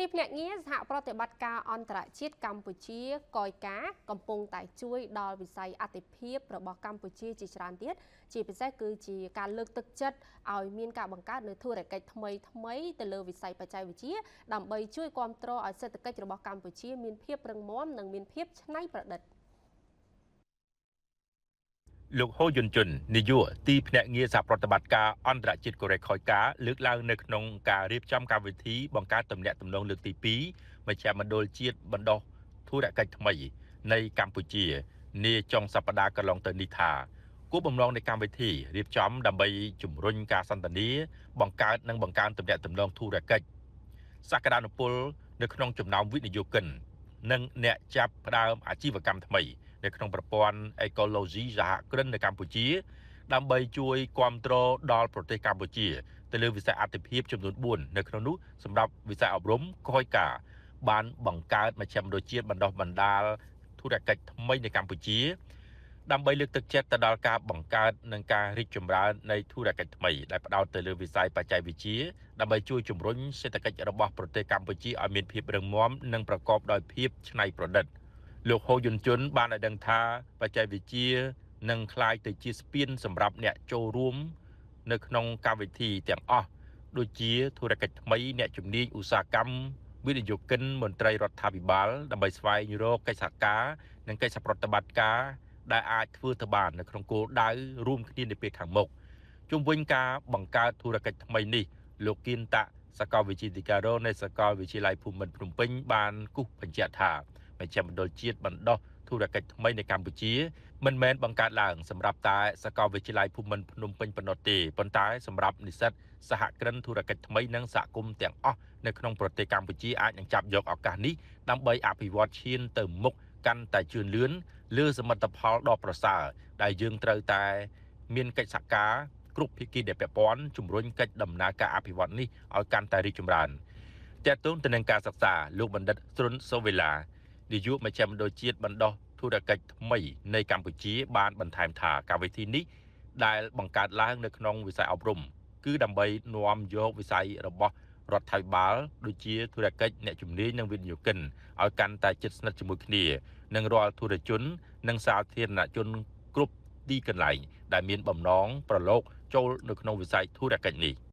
ទីភ្នាក់ងារសហប្រតិបត្តិការអន្តរជាតិកម្ពុជាកយការកំពុងតែជួយដល់វិស័យអតិភិបរបស់កម្ពុជាជាច្រើនទៀតជាពិសេសគឺជាការលើកទឹកចិត្តឲ្យមានការបង្កើតនូវធុរកិច្ចថ្មីថ្មីទៅលើវិស័យបច្ចេកវិទ្យាដើម្បីជួយគ្រប់គ្រងឲ្យសេដ្ឋកិច្ចរបស់កម្ពុជាមានភាពរឹងមាំនិងមានភាពច្នៃប្រឌិត។លោកហូយុនជុននាយកទីភ្នាក់ងារសហប្រតិបត្តិការអន្តរជាតិកូរ៉េខុយកាលើកឡើងនៅក្នុងការរៀបចំកម្មវិធីបង្កើតទំនាក់ទំនងលើកទី2មជ្ឈមណ្ឌលជាតិបណ្ដោះធុរកិច្ចថ្មី នៃកម្ពុជា នាចុងសប្តាហ៍កន្លងទៅនេះថាគោលបំណងនៃកម្មវិធីរៀបចំ ដើម្បីជំរុញការសន្ទនាបង្កើតនិងបង្កើនទំនាក់ទំនងធុរកិច្ចសក្តានុពលនៅក្នុងចំណោមវិនិយោគិននិងអ្នកចាប់ផ្ដើមអាជីវកម្មថ្មីនៅក្នុងប្រព័ន្ធ Ecology សហគ្រិននៅកម្ពុជាដើម្បីជួយគ្រប់គ្រងដល់ប្រទេសកម្ពុជាទៅលើវិស័យអតិភិបចំនួន4នៅក្នុងនោះសម្រាប់វិស័យអប់រំកយការបានបង្កើតមជ្ឈមណ្ឌលជាតិបណ្ដោះបណ្ដាលធុរកិច្ចថ្មីនៅកម្ពុជាដើម្បីលើកទឹកចិត្តទៅដល់ការបង្កើតនិងការរីកចម្រើននៃធុរកិច្ចថ្មីដែលផ្ដោតទៅលើវិស័យបច្ចេកវិទ្យាដើម្បីជួយជំរុញសេដ្ឋកិច្ចរបស់ប្រទេសកម្ពុជាឲ្យមានភាពរឹងមាំនិងប្រកបដោយភាពច្នៃប្រឌិត។លោកហូយុនជុនបានឲ្យដឹងថា បច្ចេកវិទ្យានឹងคล้ายទៅជាស្ពានសម្រាប់អ្នកចូលរួម នៅក្នុងកម្មវិធីទាំងអស់ដូចជាធុរកិច្ចថ្មី អ្នកជំនាញឧស្សាហកម្មវិនិយោគិនមន្ត្រីរដ្ឋាភិបាល ដើម្បីស្វែងរកកិច្ចសហការនិងកិច្ចប្រតិបត្តិការដែលអាចធ្វើទៅបាន នៅក្នុងគោលដៅរួមគ្នានាពេលខាងមុខជុំវិញការបង្កើតធុរកិច្ចថ្មីនេះលោកគៀនតាសកលវិទ្យាធិការនៃសកលវិទ្យាល័យភូមិន្ទភ្នំពេញ បានគូសបញ្ជាក់ថាមជ្ឈមណ្ឌលជាតិបណ្ដោះធុរកិច្ចថ្មីនៅកម្ពុជាមិនមែនបង្កើតឡើងសម្រាប់តែសាកលវិទ្យាល័យភូមិន្ទភ្នំពេញប៉ុណ្ណោះទេប៉ុន្តែសម្រាប់និស្សិតសហគ្រិនធុរកិច្ចថ្មីនិងសហគមន៍ទាំងអស់នៅក្នុងប្រទេសកម្ពុជាអាចនឹងចាប់យកឱកាសនេះដើម្បីអភិវឌ្ឍឈានទៅមុខកាន់តែជឿនលឿនលើសមិទ្ធផលដ៏ប្រសើរដែលយើងត្រូវតែមានកិច្ចសហការគ្រប់ភាគីដែលពាក់ព័ន្ធជំរុញកិច្ចដំណើរការអភិវឌ្ឍនេះឲ្យកាន់តែរីកចម្រើនតើតួនទៅនឹងការសិក្សាលោកបណ្ឌិតស្រុនសូវេឡានាយកមជ្ឈមណ្ឌលជាតិបណ្ដោះធុរកិច្ចថ្មីនៃកម្ពុជាបានបន្ថែមថាកម្មវិធីនេះដែលបង្កើតឡើងនៅក្នុងវិស័យអប់រំគឺដើម្បីនាំយកវិស័យរបស់រដ្ឋាភិបាលដូចជាធុរកិច្ចអ្នកជំនាញនិងវិនិយោគិនឲ្យកាន់តែជិតស្និទ្ធជាមួយគ្នានិងរាល់ធុរជននិងសាធារណជនគ្រប់ទីកន្លែងដែលមានបំណងប្រឡូកចូលនៅក្នុងវិស័យធុរកិច្ចនេះ។